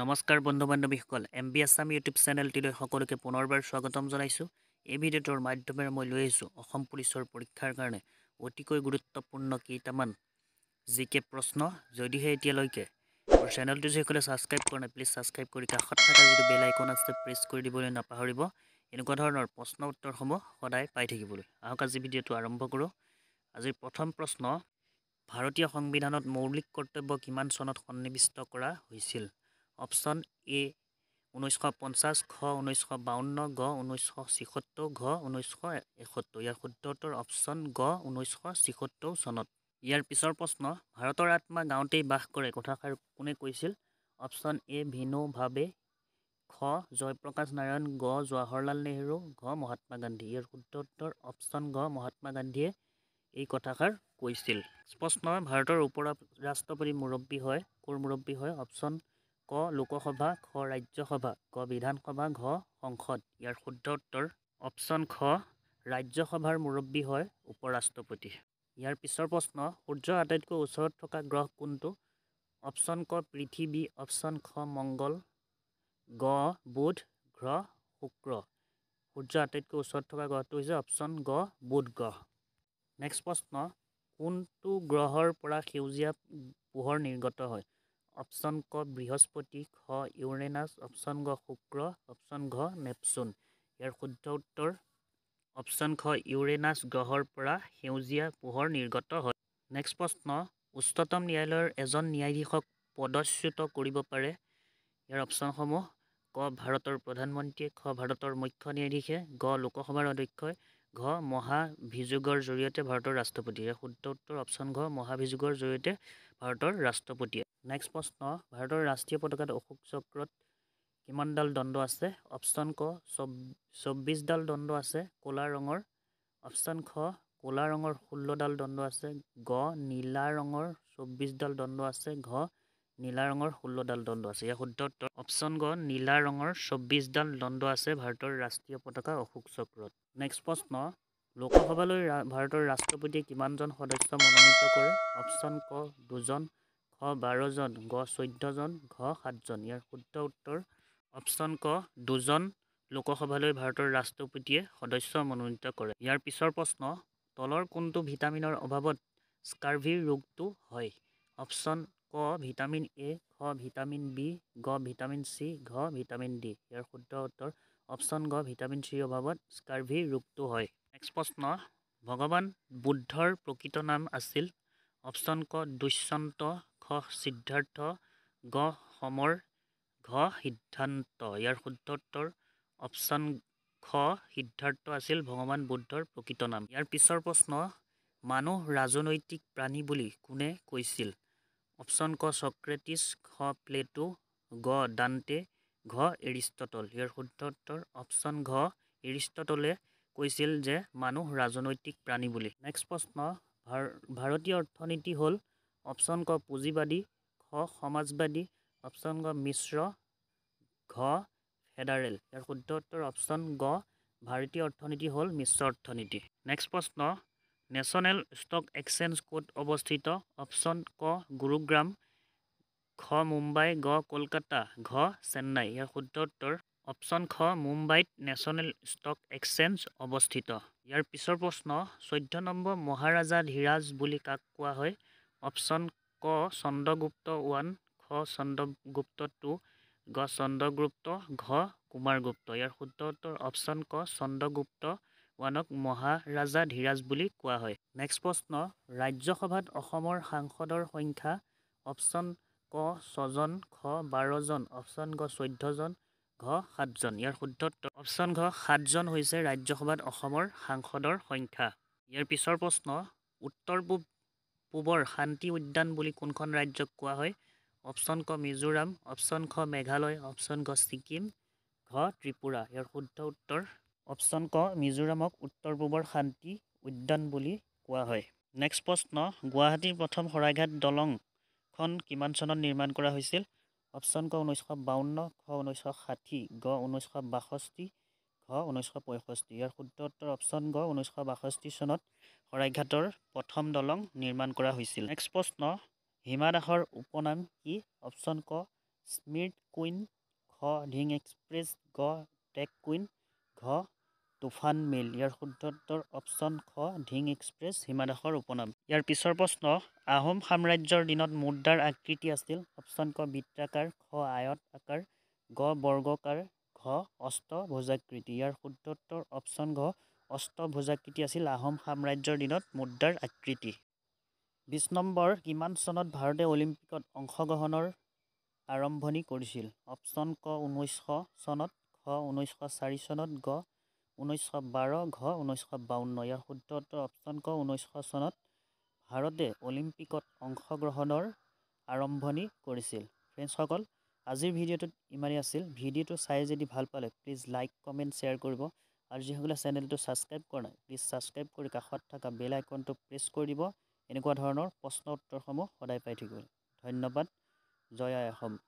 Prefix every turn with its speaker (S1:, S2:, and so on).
S1: নমস্কাৰ বন্ধু বান্ধৱীসকল এম বি আছাম ইউটিউব চেনেলটিলৈ সকলোকে পুনৰবাৰ স্বাগতম জনাইছোঁ এই ভিডিঅ'টোৰ মাধ্যমেৰে মই লৈ আহিছোঁ অসম পুলিচৰ পৰীক্ষাৰ কাৰণে অতিকৈ গুৰুত্বপূৰ্ণ কেইটামান জি কে প্ৰশ্ন যদিহে এতিয়ালৈকে মোৰ চেনেলটো যিসকলে ছাবস্ক্ৰাইব কৰা নাই প্লিজ ছাবস্ক্ৰাইব কৰি কাষত থকা যিটো বেল আইকন আছে প্ৰেছ কৰি দিবলৈ নাপাহৰিব এনেকুৱা ধৰণৰ প্ৰশ্ন উত্তৰসমূহ সদায় পাই থাকিবলৈ আহক আজি ভিডিঅ'টো আৰম্ভ কৰোঁ আজিৰ প্ৰথম প্ৰশ্ন ভাৰতীয় সংবিধানত মৌলিক কৰ্তব্য কিমান চনত সন্নিৱিষ্ট কৰা হৈছিল অপশ্যন এ ঊনৈছশ পঞ্চাছ খ ঊনৈছশ বাৱন্ন গ ঊনৈছশ ছিসত্তৰ ঘ ঊনৈছশ এসত্তৰ ইয়াৰ শুদ্ধত্তৰ অপশ্যন গ ঊনৈছশ ছিসত্তৰ চনত ইয়াৰ পিছৰ প্ৰশ্ন ভাৰতৰ আত্মা গাঁৱতেই বাস কৰে কথাষাৰ কোনে কৈছিল অপশ্যন এ ভিনু ভিনোভাৱে খ জয়প্ৰকাশ নাৰায়ণ গ জৱাহৰলাল নেহৰু ঘ মহাত্মা গান্ধী ইয়াৰ শুদ্ধত্তৰ অপশ্যন ঘ মহাত্মা গান্ধীয়ে এই কথাষাৰ কৈছিল প্ৰশ্ন ভাৰতৰ উপ ৰাষ্ট্ৰপতি মুৰব্বী হয় কোৰ মুৰব্বী হয় অপশ্যন লোকসভা খ ৰাজ্যসভা ক বিধানসভা ঘ সংসদ ইয়াৰ শুদ্ধ উত্তৰ অপশ্যন খ ৰাজ্যসভাৰ মুৰব্বী হয় উপ ৰাষ্ট্ৰপতি ইয়াৰ পিছৰ প্ৰশ্ন সূৰ্যৰ আটাইতকৈ ওচৰত থকা গ্ৰহ কোনটো অপশ্যন ক পৃথিৱী অপশ্যন খ মংগল গ বুধ ঘ শুক্ৰ সূৰ্য আটাইতকৈ ওচৰত থকা গ্ৰহটো হৈছে অপশ্যন গ বুধ গ্ৰহ নেক্সট প্ৰশ্ন কোনটো গ্ৰহৰ পৰা সেউজীয়া পোহৰ নিৰ্গত হয় অপশ্যন ক বৃহস্পতি খ ইউৰেনাছ অপশ্যন গ শুক্ৰ অপশ্যন ঘ নেপচুন ইয়াৰ শুদ্ধ উত্তৰ অপশ্যন খ ইউৰেনাছ গ্ৰহৰ পৰা সেউজীয়া পোহৰ নিৰ্গত হয় নেক্সট প্ৰশ্ন উচ্চতম ন্যায়ালয়ৰ এজন ন্যায়াধীশক পদচ্যুত কৰিব পাৰে ইয়াৰ অপশ্যনসমূহ ক ভাৰতৰ প্ৰধানমন্ত্ৰীয়ে খ ভাৰতৰ মুখ্য ন্যায়াধীশে গ লোকসভাৰ অধ্যক্ষই ঘ মহাভিযোগৰ জৰিয়তে ভাৰতৰ ৰাষ্ট্ৰপতি ইয়াৰ শুদ্ধ উত্তৰ অপশ্যন ঘ মহাভিযোগৰ জৰিয়তে ভাৰতৰ ৰাষ্ট্ৰপতি নেক্সট প্ৰশ্ন ভাৰতৰ ৰাষ্ট্ৰীয় পতাকাত অশোক চক্ৰত কিমানডাল দণ্ড আছে অপশ্যন ক চৌব্বিছডাল দণ্ড আছে ক'লা ৰঙৰ অপশ্যন খ ক'লা ৰঙৰ ষোল্লডাল দণ্ড আছে গ নীলা ৰঙৰ চৌব্বিছডাল দণ্ড আছে ঘ নীলা ৰঙৰ ষোল্লডাল দণ্ড আছে ইয়াৰ শুদ্ধ উত্তৰ অপশ্যন গ নীলা ৰঙৰ চৌব্বিছডাল দণ্ড আছে ভাৰতৰ ৰাষ্ট্ৰীয় পতাকা অশোক চক্ৰত নেক্সট প্ৰশ্ন লোকসভালৈ ভাৰতৰ ৰাষ্ট্ৰপতিয়ে কিমানজন সদস্য মনোনীত কৰে অপশ্যন ক দুজন বাৰজন গ চৈধ্যজন ঘ সাতজন ইয়াৰ শুদ্ধ উত্তৰ অপশ্যন ক দুজন লোকসভালৈ ভাৰতৰ ৰাষ্ট্ৰপতিয়ে সদস্য মনোনীত কৰে ইয়াৰ পিছৰ প্ৰশ্ন তলৰ কোনটো ভিটামিনৰ অভাৱত স্কাৰ্ভিৰ ৰোগটো হয় অপশ্যন ক ভিটামিন এ ঘ ভিটামিন বি গ ভিটামিন চি ঘ ভিটামিন ডি ইয়াৰ শুদ্ধ উত্তৰ অপশ্যন গ ভিটামিন চিৰ অভাৱত স্কাৰ্ভিৰ ৰোগটো হয় নেক্সট প্ৰশ্ন ভগৱান বুদ্ধৰ প্ৰকৃত নাম আছিল অপশ্যন ক দুষ্যন্ত ঘ সিদ্ধাৰ্থ গ সমৰ ঘ সিদ্ধান্ত ইয়াৰ শুদ্ধ উত্তৰ অপশ্যন খ সিদ্ধাৰ্থ আছিল ভগৱান বুদ্ধৰ প্ৰকৃত নাম ইয়াৰ পিছৰ প্ৰশ্ন মানুহ ৰাজনৈতিক প্ৰাণী বুলি কোনে কৈছিল অপশ্যন ক চক্ৰেটিছ খ প্লেটো গ দান্তে ঘ এৰিষ্টটল ইয়াৰ শুদ্ধ উত্তৰ অপশ্যন ঘ এৰিষ্টটলে কৈছিল যে মানুহ ৰাজনৈতিক প্ৰাণী বুলি নেক্সট প্ৰশ্ন ভাৰ ভাৰতীয় অৰ্থনীতি হ'ল অপশ্যন ক পুঁজিবাদী খ সমাজবাদী অপশ্যন গ মিশ্ৰ ঘ ফেডাৰেল ইয়াৰ শুদ্ধ উত্তৰ অপশ্যন গ ভাৰতীয় অৰ্থনীতি হ'ল মিশ্ৰ অৰ্থনীতি নেক্সট প্ৰশ্ন নেশ্যনেল ষ্টক এক্সেঞ্জ ক'ত অৱস্থিত অপশ্যন ক গুৰুগ্ৰাম খ মুম্বাই গ কলকাতা ঘ চেন্নাই ইয়াৰ শুদ্ধ উত্তৰ অপশ্যন খ মুম্বাইত নেশ্যনেল ষ্টক এক্সেঞ্জ অৱস্থিত ইয়াৰ পিছৰ প্ৰশ্ন চৈধ্য নম্বৰ মহাৰাজা ধীৰাজ বুলি কাক কোৱা হয় অপশ্যন ক চন্দ্ৰগুপ্ত ওৱান খ চন্দ্ৰগুপ্ত টু গ চন্দ্ৰগুপ্ত ঘ কুমাৰগুপ্ত ইয়াৰ শুদ্ধ উত্তৰ অপশ্যন ক চন্দ্ৰগুপ্ত ওৱানক মহাৰাজা ধীৰাজ বুলি কোৱা হয় নেক্সট প্ৰশ্ন ৰাজ্যসভাত অসমৰ সাংসদৰ সংখ্যা অপশ্যন ক ছজন খ বাৰজন অপশ্যন ঘ চৈধ্যজন ঘ সাতজন ইয়াৰ শুদ্ধ উত্তৰ অপশ্যন ঘ সাতজন হৈছে ৰাজ্যসভাত অসমৰ সাংসদৰ সংখ্যা ইয়াৰ পিছৰ প্ৰশ্ন উত্তৰ পূব পূবৰ শান্তি উদ্যান বুলি কোনখন ৰাজ্যক কোৱা হয় অপশ্যন ক মিজোৰাম অপশ্যন খ মেঘালয় অপশ্যন ঘ ছিকিম ঘ ত্ৰিপুৰা ইয়াৰ শুদ্ধ উত্তৰ অপশ্যন ক মিজোৰামক উত্তৰ পূবৰ শান্তি উদ্যান বুলি কোৱা হয় নেক্সট প্ৰশ্ন গুৱাহাটীৰ প্ৰথম শৰাইঘাট দলংখন কিমান চনত নিৰ্মাণ কৰা হৈছিল অপশ্যন ক ঊনৈছশ বাৱন্ন খ ঊনৈছশ ষাঠি গ ঊনৈছশ বাষষ্ঠি ঘ ঊনৈছশ পঁয়ষষ্ঠি ইয়াৰ শুদ্ধ উত্তৰ অপশ্যন গ ঊনৈছশ বাষষ্ঠি চনত শৰাইঘাটৰ প্ৰথম দলং নিৰ্মাণ কৰা হৈছিল নেক্সট প্ৰশ্ন হিমা দাসৰ উপনাম কি অপশ্যন ক স্মিট কুইন খ ধিং এক্সপ্ৰেছ গ টেক কুইন ঘ তুফান মিল ইয়াৰ শুদ্ধত্তৰ অপশ্যন খ ধিং এক্সপ্ৰেছ হিমা দাসৰ উপনাম ইয়াৰ পিছৰ প্ৰশ্ন আহোম সাম্ৰাজ্যৰ দিনত মুদ্ৰাৰ আকৃতি আছিল অপশ্যন ক বৃত্তাকাৰ খ আয়ত আকাৰ গ বৰ্গকাৰ ঘ অষ্ট ভোজাকৃতি ইয়াৰ শুদ্ধত্তৰ অপশ্যন ঘ অষ্টভোজাকৃতি আছিল আহোম সাম্ৰাজ্যৰ দিনত মুদ্ৰাৰ আকৃতি বিছ নম্বৰ কিমান চনত ভাৰতে অলিম্পিকত অংশগ্ৰহণৰ আৰম্ভণি কৰিছিল অপশ্যন ক ঊনৈছশ চনত খ ঊনৈছশ চাৰি চনত গ ঊনৈছশ বাৰ ঘ ঊনৈছশ বাৱন্ন ইয়াৰ শুদ্ধ উত্তৰ অপশ্যন ক ঊনৈছশ চনত ভাৰতে অলিম্পিকত অংশগ্ৰহণৰ আৰম্ভণি কৰিছিল ফ্ৰেণ্ডছসকল আজিৰ ভিডিঅ'টোত ইমানেই আছিল ভিডিঅ'টো চাই যদি ভাল পালে প্লিজ লাইক কমেণ্ট শ্বেয়াৰ কৰিব আৰু যিসকলে চেনেলটো ছাবস্ক্ৰাইব কৰা নাই প্লিজ ছাবস্ক্ৰাইব কৰি কাষত থকা বেল আইকনটো প্ৰেছ কৰি দিব এনেকুৱা ধৰণৰ প্ৰশ্ন উত্তৰসমূহ সদায় পাই থাকিব ধন্যবাদ জয় আই অসম